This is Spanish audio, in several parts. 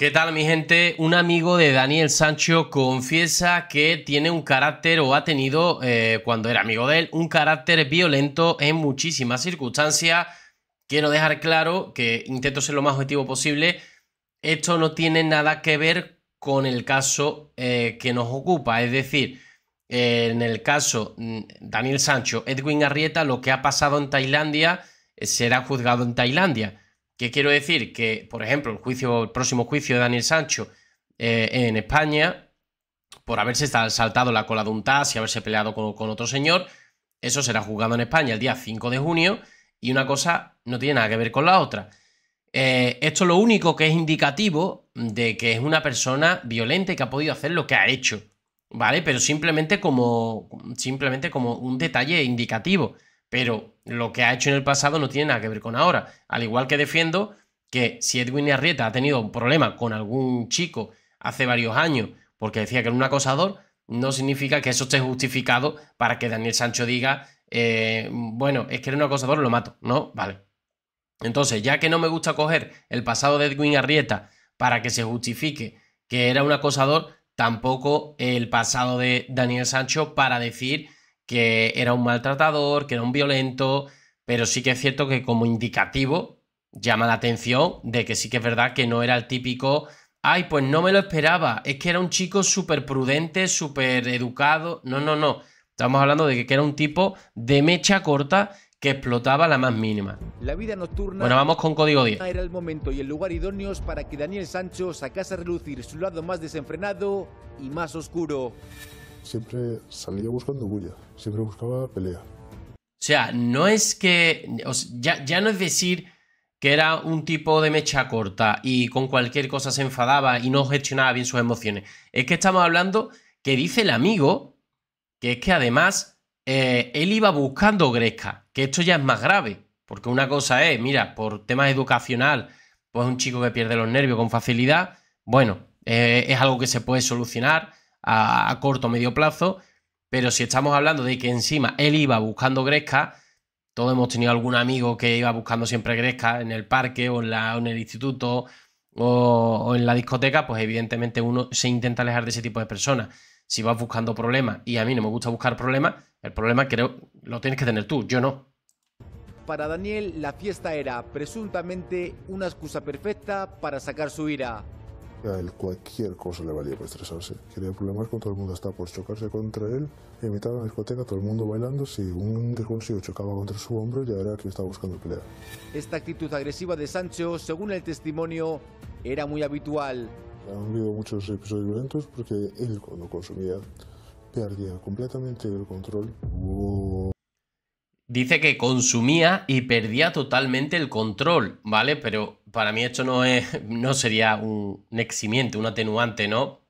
¿Qué tal mi gente? Un amigo de Daniel Sancho confiesa que tiene un carácter o ha tenido, eh, cuando era amigo de él, un carácter violento en muchísimas circunstancias. Quiero dejar claro que intento ser lo más objetivo posible. Esto no tiene nada que ver con el caso eh, que nos ocupa. Es decir, eh, en el caso mm, Daniel Sancho, Edwin Arrieta, lo que ha pasado en Tailandia será juzgado en Tailandia ¿Qué quiero decir? Que, por ejemplo, el, próximo juicio de Daniel Sancho eh, en España, por haberse saltado la cola de un TAS y haberse peleado con, otro señor, eso será jugado en España el día 5 de junio y una cosa no tiene nada que ver con la otra. Eh, esto es lo único que es indicativo de que es una persona violenta y que ha podido hacer lo que ha hecho, ¿vale? Pero simplemente como, simplemente como un detalle indicativo. Pero lo que ha hecho en el pasado no tiene nada que ver con ahora. Al igual que defiendo que si Edwin Arrieta ha tenido un problema con algún chico hace varios años porque decía que era un acosador, no significa que eso esté justificado para que Daniel Sancho diga, eh, bueno, es que era un acosador, lo mato. No, vale. Entonces, ya que no me gusta coger el pasado de Edwin Arrieta para que se justifique que era un acosador, tampoco el pasado de Daniel Sancho para decir que era un maltratador, que era un violento, pero sí que es cierto que como indicativo llama la atención de que sí que es verdad que no era el típico, ay, pues no me lo esperaba, es que era un chico súper prudente, súper educado, no, no, no, estamos hablando de que era un tipo de mecha corta que explotaba la más mínima. La vida nocturna bueno, vamos con código 10. Era el momento y el lugar idóneos para que Daniel Sancho sacase a relucir su lado más desenfrenado y más oscuro siempre salía buscando bulla, siempre buscaba pelea. O sea, no es que. ya, no es decir que era un tipo de mecha corta y con cualquier cosa se enfadaba y no gestionaba bien sus emociones. Es que estamos hablando que dice el amigo que es que además eh, él iba buscando Gresca, que esto ya es más grave. Porque una cosa es, mira, por temas educacional, pues un chico que pierde los nervios con facilidad, bueno, eh, es algo que se puede solucionar a, corto o medio plazo, pero si estamos hablando de que encima él iba buscando gresca, todos hemos tenido algún amigo que iba buscando siempre gresca en el parque o en, el instituto o, en la discoteca, pues evidentemente uno se intenta alejar de ese tipo de personas. Si vas buscando problemas y a mí no me gusta buscar problemas, el problema creo lo tienes que tener tú, yo no. Para Daniel, la fiesta era presuntamente una excusa perfecta para sacar su ira. A él cualquier cosa le valía para estresarse. Quería problemas con todo el mundo, hasta por chocarse contra él. En a discoteca, todo el mundo bailando. Si un desconocido chocaba contra su hombro, ya era que estaba buscando pelea. Esta actitud agresiva de Sancho, según el testimonio, era muy habitual. Han habido muchos episodios violentos porque él, cuando consumía, perdía completamente el control. dice que consumía y perdía totalmente el control, ¿vale? Pero para mí esto no, es, no sería un, eximiente, un atenuante, ¿no?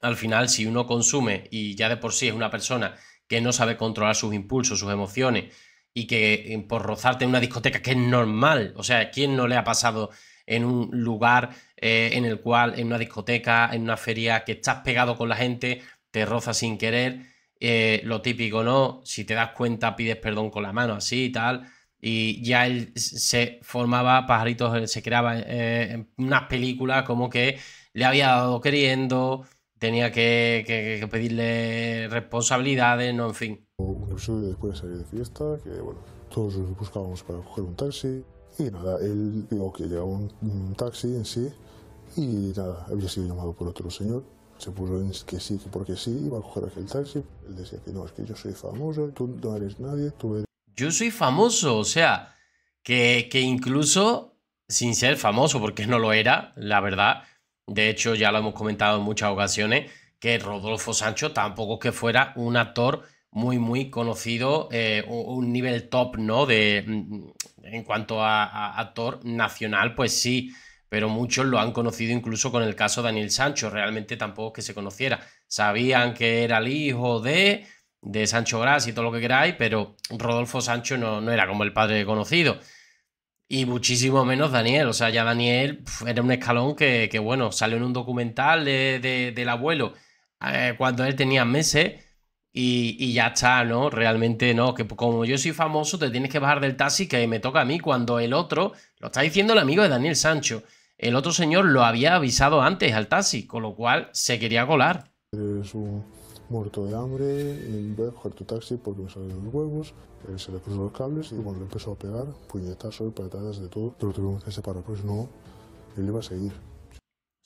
Al final, si uno consume y ya de por sí es una persona que no sabe controlar sus impulsos, sus emociones, y que eh, por rozarte en una discoteca, que es normal, o sea, ¿quién no le ha pasado en un lugar eh, en el cual, en una discoteca, en una feria, que estás pegado con la gente, te rozas sin querer, eh, lo típico, ¿no? Si te das cuenta, pides perdón con la mano, así y tal y ya él se formaba pajaritos, eh, se creaba eh, en unas películas como que le había dado queriendo, tenía que, pedirle responsabilidades, no, en fin. Un episodio después de salir de fiesta, que bueno, todos buscábamos para coger un taxi y nada, él dijo que llegaba un, un taxi en sí y nada, había sido llamado por otro señor se puso en que sí, que porque sí, iba a coger aquel taxi. Él decía que no, es que yo soy famoso, tú no eres nadie, tú eres yo soy famoso, o sea, que, incluso sin ser famoso, porque no lo era, la verdad, de hecho ya lo hemos comentado en muchas ocasiones, que Rodolfo Sancho tampoco que fuera un actor muy, muy conocido, eh, un, nivel top, ¿no? De, mm, en cuanto a, actor nacional, pues sí, pero muchos lo han conocido incluso con el caso de Daniel Sancho, realmente tampoco que se conociera. Sabían que era el hijo de, de Sancho Gras y todo lo que queráis, pero Rodolfo Sancho no, no era como el padre conocido. Y muchísimo menos Daniel. O sea, ya Daniel era un escalón que, bueno, salió en un documental de, del abuelo eh, cuando él tenía meses. Y, ya está, ¿no? Realmente no, que pues, como yo soy famoso, te tienes que bajar del taxi que me toca a mí cuando el otro, lo está diciendo el amigo de Daniel Sancho, el otro señor lo había avisado antes al taxi, con lo cual se quería colar muerto de hambre, y voy a coger tu taxi porque me salen los huevos, él se le puso los cables y cuando le empezó a pegar, puñetazos, patadas, de todo, pero tuvimos que separar, pues no, él iba a seguir. O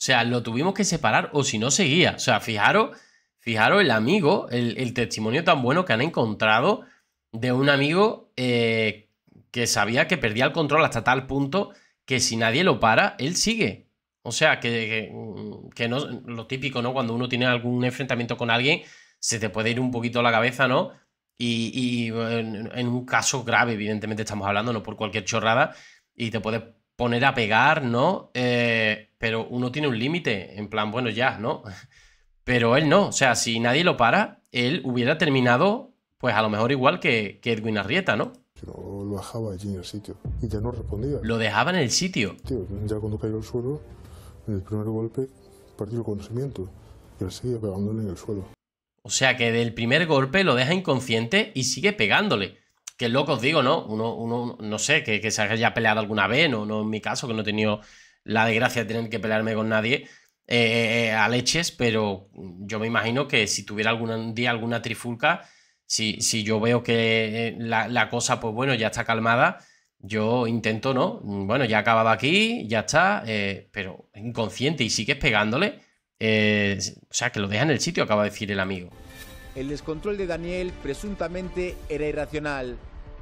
sea, lo tuvimos que separar o si no seguía. O sea, fijaros, fijaros el amigo, el, testimonio tan bueno que han encontrado de un amigo eh, que sabía que perdía el control hasta tal punto que si nadie lo para, él sigue. O sea, que, no, lo típico, ¿no? Cuando uno tiene algún enfrentamiento con alguien, se te puede ir un poquito la cabeza, ¿no? Y, en, un caso grave, evidentemente estamos hablando, no por cualquier chorrada, y te puedes poner a pegar, ¿no? Eh, pero uno tiene un límite, en plan, bueno, ya, ¿no? Pero él no, o sea, si nadie lo para, él hubiera terminado, pues a lo mejor igual que, que Edwin Arrieta, ¿no? Pero lo dejaba allí en el sitio y ya no respondía. Lo dejaba en el sitio. Tío, ya cuando cayó el suelo, el primer golpe partió el conocimiento y él pegándole en el suelo. O sea que del primer golpe lo deja inconsciente y sigue pegándole. Que loco os digo, ¿no? Uno, no sé, que, se haya peleado alguna vez, no, no en mi caso, que no he tenido la desgracia de tener que pelearme con nadie eh, eh, eh, a leches, pero yo me imagino que si tuviera algún día alguna trifulca, si, si yo veo que la, la cosa, pues bueno, ya está calmada, yo intento, ¿no? Bueno, ya acababa aquí, ya está, eh, pero inconsciente y sigues pegándole. Eh, o sea, que lo deja en el sitio, acaba de decir el amigo. El descontrol de Daniel presuntamente era irracional.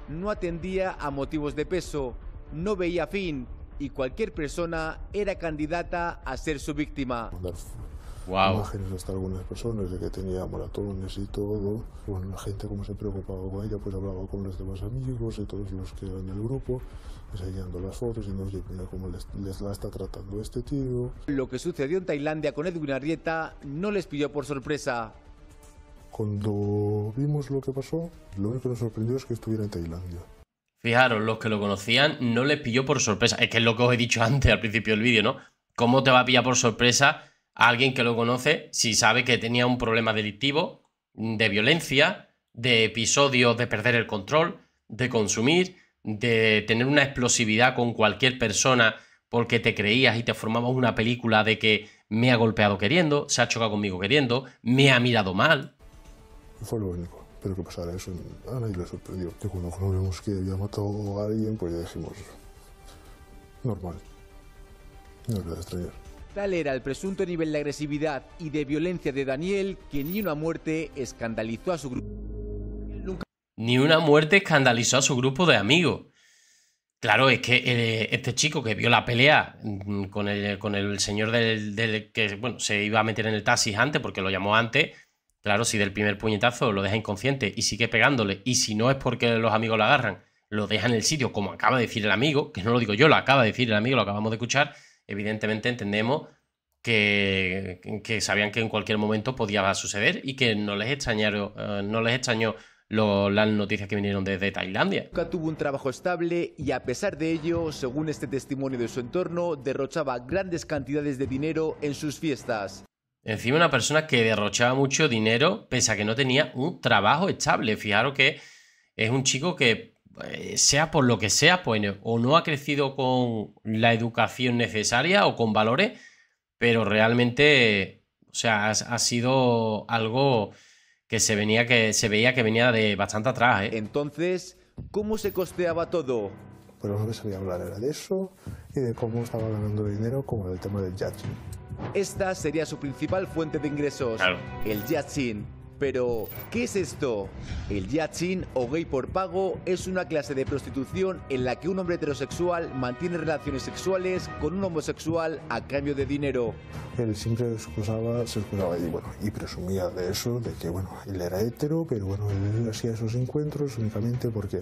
No atendía a motivos de peso, no veía fin y cualquier persona era candidata a ser su víctima wow. imágenes hasta algunas personas de que tenía maratones y todo. Bueno, la gente como se preocupaba con ella, pues hablaba con los demás amigos y todos los que eran del grupo, enseñando las fotos y nos sé cómo les, les, la está tratando este tío. Lo que sucedió en Tailandia con Edwin Arrieta no les pilló por sorpresa. Cuando vimos lo que pasó, lo único que nos sorprendió es que estuviera en Tailandia. Fijaros, los que lo conocían no les pilló por sorpresa. Es que es lo que os he dicho antes al principio del vídeo, ¿no? ¿Cómo te va a pillar por sorpresa alguien que lo conoce, si sabe que tenía un problema delictivo, mm, de violencia, de episodios de perder el control, de consumir, de tener una explosividad con cualquier persona porque te creías y te formabas una película de que me ha golpeado queriendo, se ha chocado conmigo queriendo, me ha mirado mal. Fue lo único, pero que pasara eso a nadie le sorprendió. Que cuando vimos que había matado a alguien, pues ya decimos normal, no es verdad extrañar. Tal era el presunto nivel de agresividad y de violencia de Daniel que ni una muerte escandalizó a su grupo. Ni una muerte escandalizó a su grupo de amigos. Claro, es que eh, este chico que vio la pelea mm, con el, señor del, que bueno, se iba a meter en el taxi antes porque lo llamó antes. Claro, si del primer puñetazo lo deja inconsciente y sigue pegándole, y si no es porque los amigos lo agarran, lo deja en el sitio, como acaba de decir el amigo, que no lo digo yo, lo acaba de decir el amigo, lo acabamos de escuchar, evidentemente entendemos que, sabían que en cualquier momento podía suceder y que no les extrañaron, eh, no les extrañó las noticias que vinieron desde Tailandia. Nunca tuvo un trabajo estable y a pesar de ello, según este testimonio de su entorno, derrochaba grandes cantidades de dinero en sus fiestas. Encima una persona que derrochaba mucho dinero pese a que no tenía un trabajo estable. Fijaros que es un chico que eh, sea por lo que sea, pues eh, o no ha crecido con la educación necesaria o con valores, pero realmente, o sea, ha, sido algo que se, venía, que se veía que venía de bastante atrás. ¿eh? Entonces, ¿cómo se costeaba todo? Pues lo que sabía hablar era de eso y de cómo estaba ganando dinero como el tema del yachting. Esta sería su principal fuente de ingresos, el yachting pero, ¿qué es esto? El yachin o gay por pago es una clase de prostitución en la que un hombre heterosexual mantiene relaciones sexuales con un homosexual a cambio de dinero. Él siempre se excusaba y, bueno, y presumía de eso, de que bueno, él era hetero, pero bueno, él hacía esos encuentros únicamente porque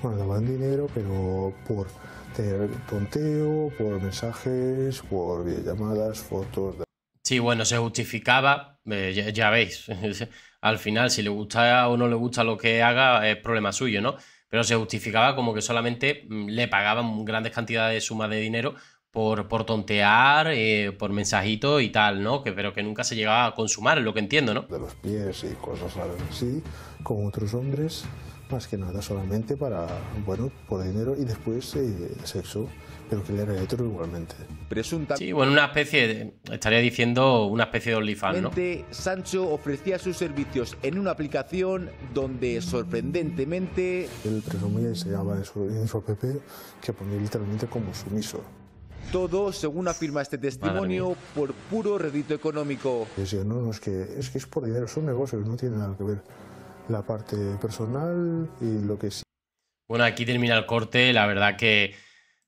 bueno, daban dinero, pero por tener tonteo, por mensajes, por videollamadas, fotos. Sí, bueno, se justificaba, eh, ya, veis, al final, si le gusta o no le gusta lo que haga, es problema suyo, ¿no? Pero se justificaba como que solamente mm, le pagaban grandes cantidades de sumas de dinero por, por tontear, eh, por mensajitos y tal, ¿no? Que, pero que nunca se llegaba a consumar, es lo que entiendo, ¿no? De los pies y cosas así, con otros hombres más que nada solamente para, bueno, por dinero y después eh, sexo, pero que le era otro igualmente. Presunta... Sí, bueno, una especie estaría diciendo una especie de OnlyFans, ¿no? Sancho ofrecía sus servicios en una aplicación donde, sorprendentemente... El presumía y se en su, que ponía literalmente como sumiso. Todo, según afirma este testimonio, por puro rédito económico. no, es que, es que es por dinero, son negocios, no tienen nada que ver la parte personal y lo que es Bueno, aquí termina el corte, la verdad que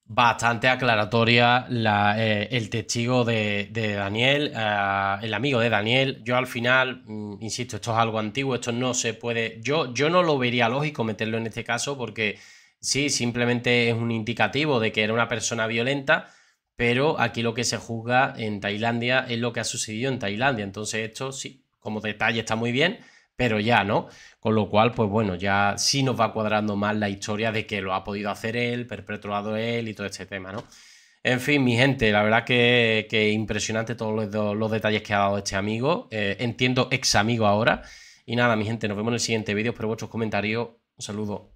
bastante aclaratoria eh, el testigo de, Daniel, eh, el amigo de Daniel. Yo al final, mm, insisto, esto es algo antiguo, esto no se puede, yo, yo no lo vería lógico meterlo en este caso porque sí, simplemente es un indicativo de que era una persona violenta, pero aquí lo que se juzga en Tailandia es lo que ha sucedido en Tailandia. Entonces esto sí, como detalle está muy bien pero ya, ¿no? Con lo cual, pues bueno, ya sí nos va cuadrando más la historia de que lo ha podido hacer él, perpetuado él y todo este tema, ¿no? En fin, mi gente, la verdad que, impresionante todos los, detalles que ha dado este amigo. Eh, entiendo ex amigo ahora. Y nada, mi gente, nos vemos en el siguiente vídeo. Espero vuestros comentarios. Un saludo.